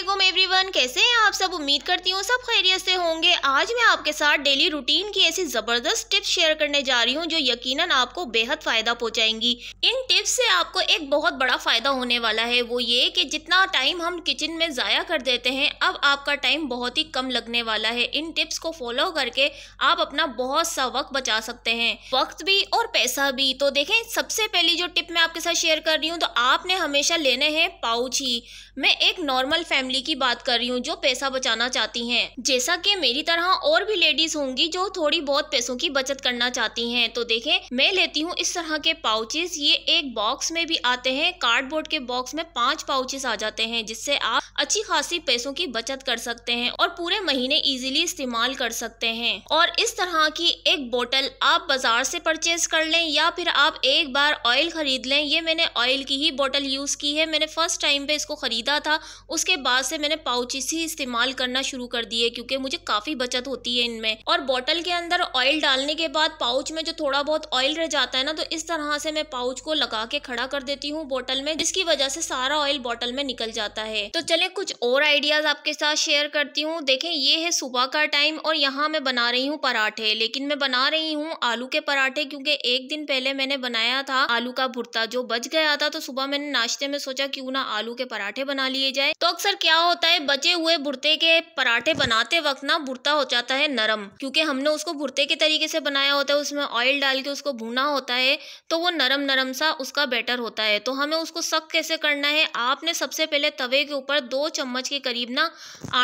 Aslam everyone कैसे हैं आप सब उम्मीद करती हूँ सब खैरियत से होंगे आज मैं आपके साथ डेली रूटीन की ऐसी ज़बरदस्त टिप्स शेयर करने जा रही हूँ जो यकीनन आपको बेहद फ़ायदा पहुँचाएंगी इन टिप्स से आपको एक बहुत बड़ा फ़ायदा होने वाला है वो ये कि जितना टाइम हम किचन में ज़ाया कर देते हैं अब आपका टाइम बहुत ही कम लगने वाला है इन टिप्स को फॉलो करके आप अपना बहुत सा वक्त बचा सकते हैं वक्त भी और पैसा भी तो देखें सबसे पहली जो टिप मैं आपके साथ शेयर कर रही हूँ तो आपने हमेशा लेने हैं पाउच ही मैं एक नॉर्मल फैमिली फैमिली की बात कर रही हूँ जो पैसा बचाना चाहती है जैसा की मेरी तरह और भी लेडीज होंगी जो थोड़ी बहुत पैसों की बचत करना चाहती है तो देखे मैं लेती हूँ इस तरह के पाउचेस ये एक बॉक्स में भी आते हैं कार्डबोर्ड के बॉक्स में पांच पाउचेस आ जाते हैं जिससे आप अच्छी खासी पैसों की बचत कर सकते हैं और पूरे महीने इजीली इस्तेमाल कर सकते हैं और इस तरह की एक बोतल आप बाजार से परचेज कर लें या फिर आप एक बार ऑयल खरीद लें ये मैंने ऑयल की ही बोतल यूज की है मैंने फर्स्ट टाइम पे इसको खरीदा था उसके बाद बाद से मैंने पाउचिस ही इस्तेमाल करना शुरू कर दिए क्योंकि मुझे काफ़ी बचत होती है इनमें और बॉटल के अंदर ऑयल डालने के बाद पाउच में जो थोड़ा बहुत ऑयल रह जाता है ना तो इस तरह से मैं पाउच को लगा के खड़ा कर देती हूँ बॉटल में जिसकी वजह से सारा ऑयल बॉटल में निकल जाता है तो चले कुछ और आइडियाज आपके साथ शेयर करती हूँ देखें ये है सुबह का टाइम और यहाँ मैं बना रही हूँ पराठे लेकिन मैं बना रही हूँ आलू के पराठे क्योंकि एक दिन पहले मैंने बनाया था आलू का भुर्ता जो बच गया था तो सुबह मैंने नाश्ते में सोचा क्यों ना आलू के पराठे बना लिए जाए तो अक्सर क्या क्या होता है बचे हुए भुरते के पराठे बनाते वक्त ना भुरता हो जाता है नरम क्योंकि हमने उसको भुरते के तरीके से बनाया होता है उसमें ऑयल डाल के उसको भूना होता है तो वो नरम नरम सा उसका बेटर होता है तो हमें उसको सख कैसे करना है आपने सबसे पहले तवे के ऊपर दो चम्मच के करीब ना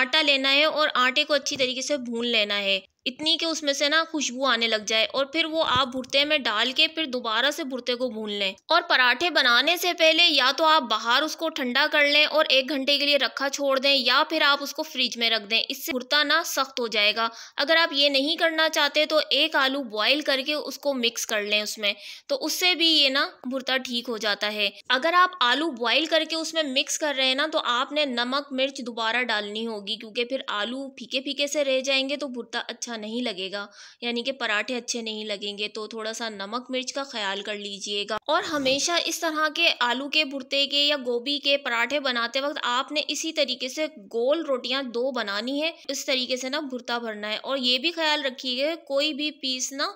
आटा लेना है और आटे को अच्छी तरीके से भून लेना है इतनी कि उसमें से ना खुशबू आने लग जाए और फिर वो आप भुरते में डाल के फिर दोबारा से भुरते को भून लें और पराठे बनाने से पहले या तो आप बाहर उसको ठंडा कर लें और एक घंटे के लिए रखा छोड़ दें या फिर आप उसको फ्रिज में रख दें इससे भुरता ना सख्त हो जाएगा अगर आप ये नहीं करना चाहते तो एक आलू बॉयल करके उसको मिक्स कर लें उसमें तो उससे भी ये ना भुरता ठीक हो जाता है अगर आप आलू बॉयल करके उसमें मिक्स कर रहे हैं ना तो आपने नमक मिर्च दोबारा डालनी होगी क्योंकि फिर आलू फीके फीके से रह जाएंगे तो भुरता अच्छा अच्छा नहीं लगेगा यानी कि पराठे अच्छे नहीं लगेंगे तो थोड़ा सा नमक मिर्च का ख्याल कर लीजिएगा और हमेशा इस तरह के आलू के भुरते के या गोभी के पराठे बनाते वक्त आपने इसी तरीके से गोल रोटियां दो बनानी है इस तरीके से ना भुरता भरना है और ये भी ख्याल रखिएगा कोई भी पीस ना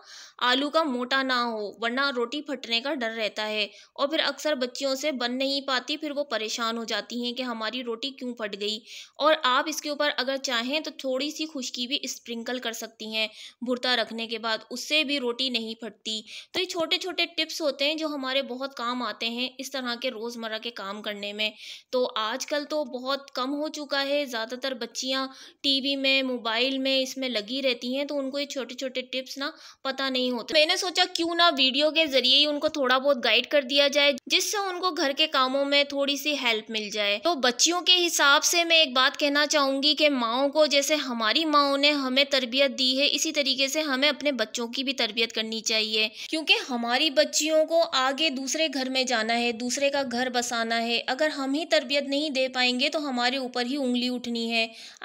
आलू का मोटा ना हो वरना रोटी फटने का डर रहता है और फिर अक्सर बच्चियों से बन नहीं पाती फिर वो परेशान हो जाती हैं कि हमारी रोटी क्यों फट गई और आप इसके ऊपर अगर चाहें तो थोड़ी सी खुशकी भी स्प्रिंकल कर सकते सकती हैं भुरता रखने के बाद उससे भी रोटी नहीं फटती तो ये छोटे छोटे टिप्स होते हैं जो हमारे बहुत काम आते हैं इस तरह के रोज़मर्रा के काम करने में तो आजकल तो बहुत कम हो चुका है ज़्यादातर बच्चियाँ टीवी में मोबाइल में इसमें लगी रहती हैं तो उनको ये छोटे छोटे टिप्स ना पता नहीं होते मैंने सोचा क्यों ना वीडियो के ज़रिए ही उनको थोड़ा बहुत गाइड कर दिया जाए जिससे उनको घर के कामों में थोड़ी सी हेल्प मिल जाए तो बच्चियों के हिसाब से मैं एक बात कहना चाहूँगी कि माओ को जैसे हमारी माओ ने हमें तरबियत तरबियत दी है इसी तरीके से हमें अपने बच्चों की भी तरबियत करनी चाहिए क्योंकि हमारी बच्चियों को आगे दूसरे घर में जाना है दूसरे का घर बसाना है अगर हम ही तरबियत नहीं दे पाएंगे तो हमारे ऊपर ही उंगली उठनी है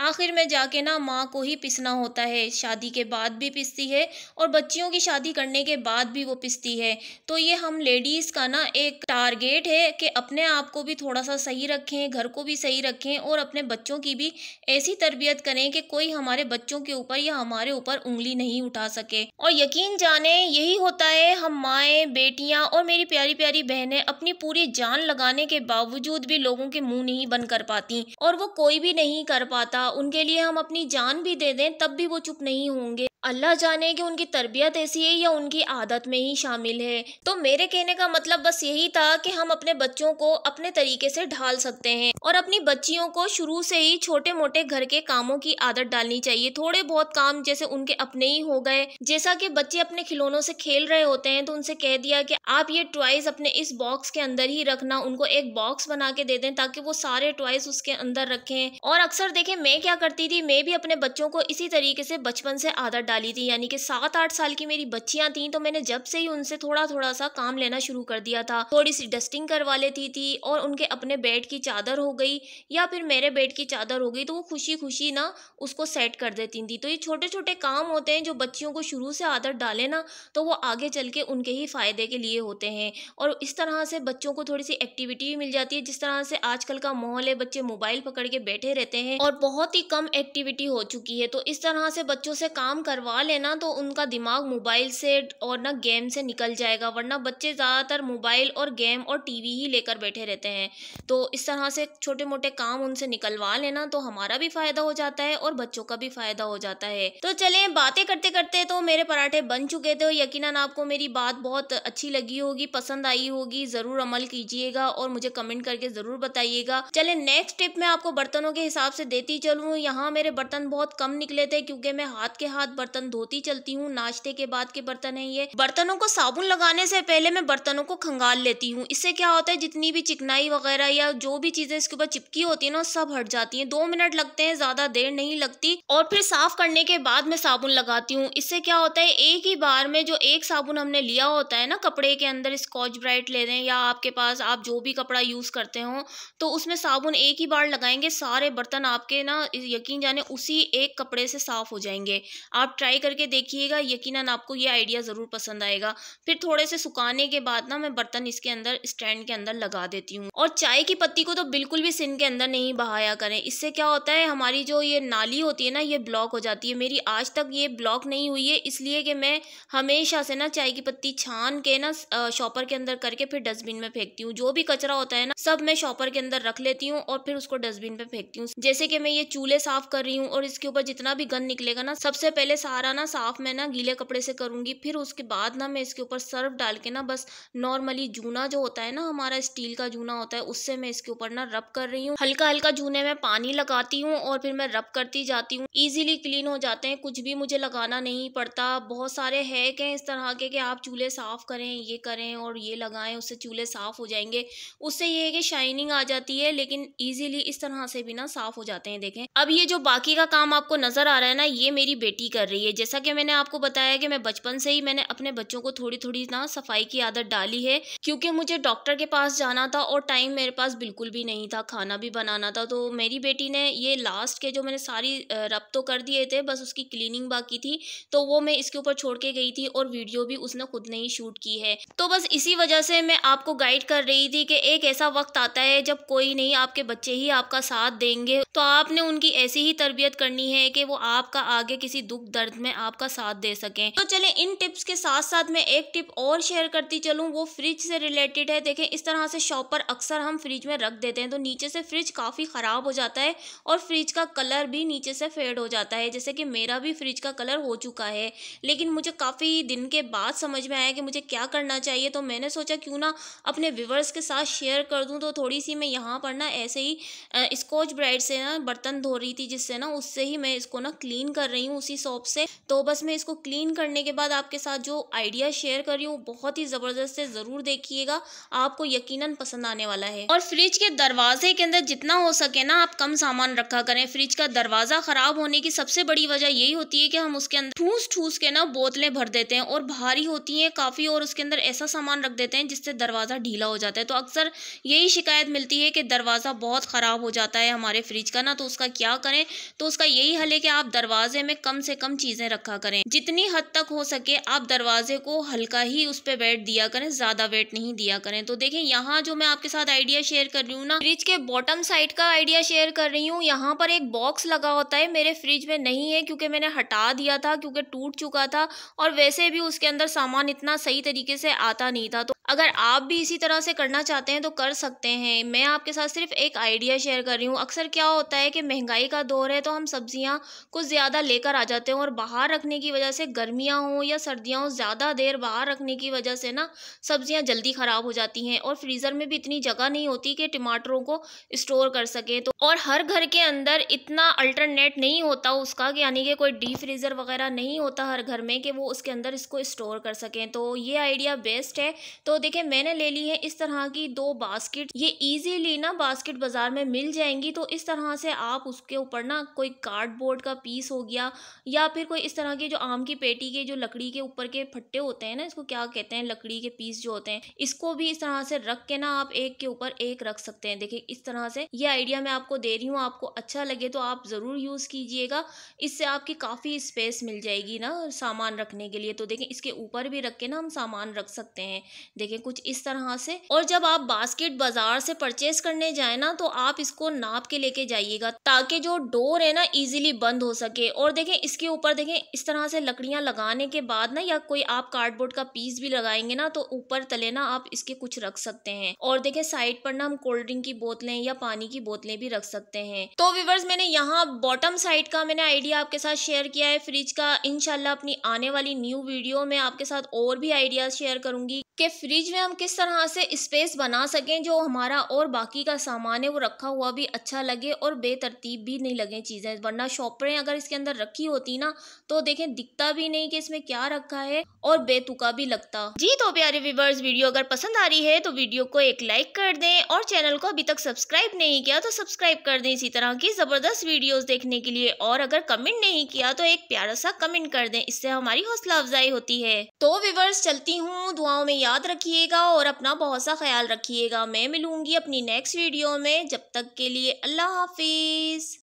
आखिर में जाके ना माँ को ही पिसना होता है शादी के बाद भी पिसती है और बच्चियों की शादी करने के बाद भी वो पिसती है तो ये हम लेडीज़ का ना एक टारगेट है कि अपने आप को भी थोड़ा सा सही रखें घर को भी सही रखें और अपने बच्चों की भी ऐसी तरबियत करें कि कोई हमारे बच्चों के ऊपर या हमारे हमारे ऊपर उंगली नहीं उठा सके और यकीन जाने यही होता है हम माए बेटियाँ और मेरी प्यारी प्यारी बहनें अपनी पूरी जान लगाने के बावजूद भी लोगों के मुंह नहीं बंद कर पाती और वो कोई भी नहीं कर पाता उनके लिए हम अपनी जान भी दे दें तब भी वो चुप नहीं होंगे अल्लाह जाने कि उनकी तरबियत ऐसी है या उनकी आदत में ही शामिल है तो मेरे कहने का मतलब बस यही था कि हम अपने बच्चों को अपने तरीके से ढाल सकते हैं और अपनी बच्चियों को शुरू से ही छोटे मोटे घर के कामों की आदत डालनी चाहिए थोड़े बहुत काम जैसे उनके अपने ही हो गए जैसा कि बच्चे अपने खिलौनों से खेल रहे होते हैं तो उनसे कह दिया कि आप ये टॉयज अपने इस बॉक्स के अंदर ही रखना उनको एक बॉक्स बना के दे दें ताकि वो सारे टॉयज उसके अंदर रखें और अक्सर देखें मैं क्या करती थी मैं भी अपने बच्चों को इसी तरीके से बचपन से आदत डाली थी यानी कि सात आठ साल की मेरी बच्चियां थी तो मैंने जब से ही उनसे थोड़ा थोड़ा सा काम लेना शुरू कर दिया था थोड़ी सी डस्टिंग करवा लेती थी और उनके अपने बेड की चादर हो गई या फिर मेरे बेड की चादर हो गई तो वो खुशी खुशी ना उसको सेट कर देती थी तो ये छोटे छोटे काम होते हैं जो बच्चियों को शुरू से आदत डाले ना तो वो आगे चल के उनके ही फ़ायदे के लिए होते हैं और इस तरह से बच्चों को थोड़ी सी एक्टिविटी भी मिल जाती है जिस तरह से आजकल का माहौल है बच्चे मोबाइल पकड़ के बैठे रहते हैं और बहुत ही कम एक्टिविटी हो चुकी है तो इस तरह से बच्चों से काम करवा करवा लेना तो उनका दिमाग मोबाइल से और ना गेम से निकल जाएगा वरना बच्चे ज़्यादातर मोबाइल और गेम और टीवी ही लेकर बैठे रहते हैं तो इस तरह से छोटे मोटे काम उनसे निकलवा लेना तो हमारा भी फ़ायदा हो जाता है और बच्चों का भी फ़ायदा हो जाता है तो चले बातें करते करते तो मेरे पराठे बन चुके थे यकीन आपको मेरी बात बहुत अच्छी लगी होगी पसंद आई होगी ज़रूर अमल कीजिएगा और मुझे कमेंट करके ज़रूर बताइएगा चले नेक्स्ट टिप मैं आपको बर्तनों के हिसाब से देती चलूँ यहाँ मेरे बर्तन बहुत कम निकले थे क्योंकि मैं हाथ के हाथ बर्तन धोती चलती हूँ नाश्ते के बाद के बर्तन है ये बर्तनों को साबुन लगाने से पहले मैं बर्तनों को खंगाल लेती हूँ इससे क्या होता है जितनी भी चिकनाई वगैरह या जो भी चीजें इसके ऊपर चिपकी होती है ना सब हट जाती है दो मिनट लगते हैं ज्यादा देर नहीं लगती और फिर साफ करने के बाद मैं साबुन लगाती हूँ इससे क्या होता है एक ही बार में जो एक साबुन हमने लिया होता है ना कपड़े के अंदर स्कॉच ब्राइट ले दें या आपके पास आप जो भी कपड़ा यूज करते हो तो उसमें साबुन एक ही बार लगाएंगे सारे बर्तन आपके ना यकीन जाने उसी एक कपड़े से साफ हो जाएंगे आप ट्राई करके देखिएगा यकीनन आपको ये आइडिया ज़रूर पसंद आएगा फिर थोड़े से सुखाने के बाद ना मैं बर्तन इसके अंदर स्टैंड के अंदर लगा देती हूँ और चाय की पत्ती को तो बिल्कुल भी सिन के अंदर नहीं बहाया करें इससे क्या होता है हमारी जो ये नाली होती है ना ये ब्लॉक हो जाती है मेरी आज तक ये ब्लॉक नहीं हुई है इसलिए कि मैं हमेशा से ना चाय की पत्ती छान के ना शॉपर के अंदर करके फिर डस्टबिन में फेंकती हूँ जो भी कचरा होता है ना सब मैं शॉपर के अंदर रख लेती हूँ और फिर उसको डस्टबिन में फेंकती हूँ जैसे कि मैं ये चूल्हे साफ कर रही हूँ और इसके ऊपर जितना भी गंद निकलेगा ना सबसे पहले सारा ना साफ़ मैं ना गीले कपड़े से करूँगी फिर उसके बाद ना मैं इसके ऊपर सर्फ डाल के ना बस नॉर्मली जूना जो होता है ना हमारा स्टील का जूना होता है उससे मैं इसके ऊपर ना रब कर रही हूँ हल्का हल्का जूने में पानी लगाती हूँ और फिर मैं रब करती जाती हूँ ईजिली क्लीन हो जाते हैं कुछ भी मुझे लगाना नहीं पड़ता बहुत सारे हैक हैं इस तरह के कि आप चूल्हे साफ़ करें ये करें और ये लगाएं उससे चूल्हे साफ़ हो जाएंगे उससे ये है कि शाइनिंग आ जाती है लेकिन ईजिली इस तरह से भी ना साफ़ हो जाते हैं देखें अब ये जो बाकी का काम आपको नज़र आ रहा है ना ये मेरी बेटी कर रही रही है जैसा कि मैंने आपको बताया कि मैं बचपन से ही मैंने अपने बच्चों को थोड़ी थोड़ी ना सफाई की आदत डाली है क्योंकि मुझे डॉक्टर के पास जाना था और टाइम मेरे पास बिल्कुल भी नहीं था खाना भी बनाना था तो मेरी बेटी ने ये लास्ट के जो मैंने सारी रब तो कर दिए थे बस उसकी क्लीनिंग बाकी थी तो वो मैं इसके ऊपर छोड़ के गई थी और वीडियो भी उसने खुद ने ही शूट की है तो बस इसी वजह से मैं आपको गाइड कर रही थी कि एक ऐसा वक्त आता है जब कोई नहीं आपके बच्चे ही आपका साथ देंगे तो आपने उनकी ऐसी ही तरबियत करनी है कि वो आपका आगे किसी दुख दर्द दर्द में आपका साथ दे सकें तो चले इन टिप्स के साथ साथ मैं एक टिप और शेयर करती चलूँ वो फ्रिज से रिलेटेड है देखें इस तरह से शॉपर अक्सर हम फ्रिज में रख देते हैं तो नीचे से फ्रिज काफ़ी ख़राब हो जाता है और फ्रिज का कलर भी नीचे से फेड हो जाता है जैसे कि मेरा भी फ्रिज का कलर हो चुका है लेकिन मुझे काफ़ी दिन के बाद समझ में आया कि मुझे क्या करना चाहिए तो मैंने सोचा क्यों ना अपने व्यूवर्स के साथ शेयर कर दूँ तो थोड़ी सी मैं यहाँ पर ना ऐसे ही स्कॉच ब्राइट से ना बर्तन धो रही थी जिससे ना उससे ही मैं इसको ना क्लीन कर रही हूँ उसी सॉप से तो बस मैं इसको क्लीन करने के बाद आपके साथ जो आइडिया शेयर कर रही हूँ बहुत ही ज़बरदस्त है ज़रूर देखिएगा आपको यकीनन पसंद आने वाला है और फ्रिज के दरवाजे के अंदर जितना हो सके ना आप कम सामान रखा करें फ्रिज का दरवाज़ा ख़राब होने की सबसे बड़ी वजह यही होती है कि हम उसके अंदर ठूस ठूस के ना बोतलें भर देते हैं और भारी होती हैं काफ़ी और उसके अंदर ऐसा सामान रख देते हैं जिससे दरवाज़ा ढीला हो जाता है तो अक्सर यही शिकायत मिलती है कि दरवाज़ा बहुत ख़राब हो जाता है हमारे फ्रिज का ना तो उसका क्या करें तो उसका यही हल है कि आप दरवाजे में कम से कम चीजें रखा करें जितनी हद तक हो सके आप दरवाजे को हल्का ही उस पर वेट दिया करें ज्यादा वेट नहीं दिया करें तो देखें यहाँ जो मैं आपके साथ आइडिया शेयर कर रही हूँ ना फ्रिज के बॉटम साइड का आइडिया शेयर कर रही हूँ यहाँ पर एक बॉक्स लगा होता है मेरे फ्रिज में नहीं है क्योंकि मैंने हटा दिया था क्योंकि टूट चुका था और वैसे भी उसके अंदर सामान इतना सही तरीके से आता नहीं था तो अगर आप भी इसी तरह से करना चाहते हैं तो कर सकते हैं मैं आपके साथ सिर्फ एक आइडिया शेयर कर रही हूँ अक्सर क्या होता है कि महंगाई का दौर है तो हम सब्जियाँ कुछ ज़्यादा लेकर आ जाते हैं और बाहर रखने की वजह से गर्मियाँ हों या सर्दियाँ हों ज़्यादा देर बाहर रखने की वजह से ना सब्जियाँ जल्दी ख़राब हो जाती हैं और फ्रीज़र में भी इतनी जगह नहीं होती कि टमाटरों को स्टोर कर सकें तो और हर घर के अंदर इतना अल्टरनेट नहीं होता उसका कि यानी कि कोई डीप फ्रीज़र वगैरह नहीं होता हर घर में कि वो उसके अंदर इसको स्टोर कर सकें तो ये आइडिया बेस्ट है तो देखे तो देखिए मैंने ले ली है इस तरह की दो बास्केट ये इजीली ना बास्केट बाजार में मिल जाएंगी तो इस तरह से आप उसके ऊपर ना कोई कार्डबोर्ड का पीस हो गया या फिर कोई इस तरह के जो आम की पेटी के जो लकड़ी के ऊपर के फट्टे होते हैं ना इसको क्या कहते हैं लकड़ी के पीस जो होते हैं इसको भी इस तरह से रख के ना आप एक के ऊपर एक रख सकते हैं देखिए इस तरह से ये आइडिया मैं आपको दे रही हूँ आपको अच्छा लगे तो आप ज़रूर यूज़ कीजिएगा इससे आपकी काफ़ी स्पेस मिल जाएगी ना सामान रखने के लिए तो देखें इसके ऊपर भी रख के ना हम सामान रख सकते हैं देखें कुछ इस तरह से और जब आप बास्केट बाजार से परचेस करने जाए ना तो आप इसको नाप के लेके जाइएगा ताकि जो डोर है ना इजीली बंद हो सके और देखें इसके ऊपर देखें इस तरह से लकड़ियां लगाने के बाद ना या कोई आप कार्डबोर्ड का पीस भी लगाएंगे ना तो ऊपर तले ना आप इसके कुछ रख सकते हैं और देखे साइड पर ना हम कोल्ड ड्रिंक की बोतलें या पानी की बोतलें भी रख सकते हैं तो विवर्स मैंने यहाँ बॉटम साइड का मैंने आइडिया आपके साथ शेयर किया है फ्रिज का इनशाला अपनी आने वाली न्यू वीडियो में आपके साथ और भी आइडियाज शेयर करूंगी कि फ्रिज फ्रिज में हम किस तरह से स्पेस बना सकें जो हमारा और बाकी का सामान है वो रखा हुआ भी अच्छा लगे और बेतरतीब भी नहीं लगे चीज़ें वरना शॉपरें अगर इसके अंदर रखी होती ना तो देखें दिखता भी नहीं कि इसमें क्या रखा है और बेतुका भी लगता जी तो प्यारे व्यूवर्स वीडियो अगर पसंद आ रही है तो वीडियो को एक लाइक कर दें और चैनल को अभी तक सब्सक्राइब नहीं किया तो सब्सक्राइब कर दें इसी तरह की ज़बरदस्त वीडियोज़ देखने के लिए और अगर कमेंट नहीं किया तो एक प्यारा सा कमेंट कर दें इससे हमारी हौसला अफजाई होती है तो व्यूवर्स चलती हूँ दुआओं में याद रखी रखिएगा और अपना बहुत सा ख्याल रखिएगा मैं मिलूँगी अपनी नेक्स्ट वीडियो में जब तक के लिए अल्लाह हाफिज़